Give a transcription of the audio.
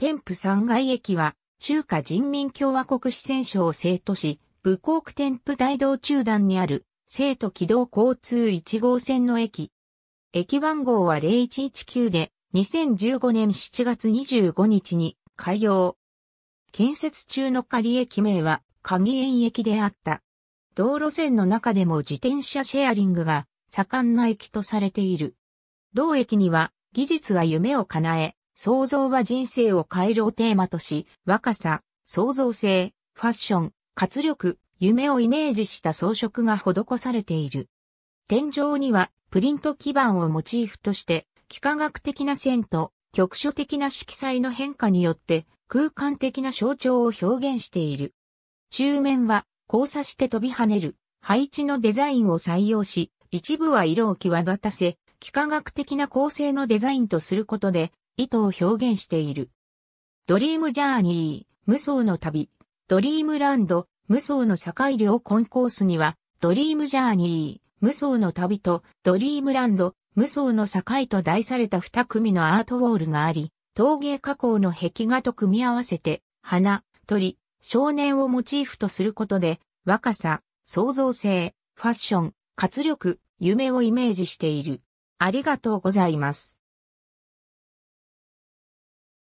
天府三街駅は、中華人民共和国四川省生徒市、武区天府大道中段にある、生徒軌道交通1号線の駅。駅番号は0119で、2015年7月25日に開業。建設中の仮駅名は、鍵園駅であった。道路線の中でも自転車シェアリングが盛んな駅とされている。同駅には、技術は夢を叶え、創造は人生を変えるをテーマとし、若さ、創造性、ファッション、活力、夢をイメージした装飾が施されている。天井にはプリント基板をモチーフとして、幾何学的な線と局所的な色彩の変化によって空間的な象徴を表現している。中面は交差して飛び跳ねる配置のデザインを採用し、一部は色を際立たせ、幾何学的な構成のデザインとすることで意図を表現している。ドリームジャーニー、無双の旅、ドリームランド、無双の境両コンコースには、ドリームジャーニー、無双の旅と、ドリームランド、無双の境と題された二組のアートウォールがあり、陶芸加工の壁画と組み合わせて、花、鳥、少年をモチーフとすることで、若さ、創造性、ファッション、活力、夢をイメージしている。ありがとうございます。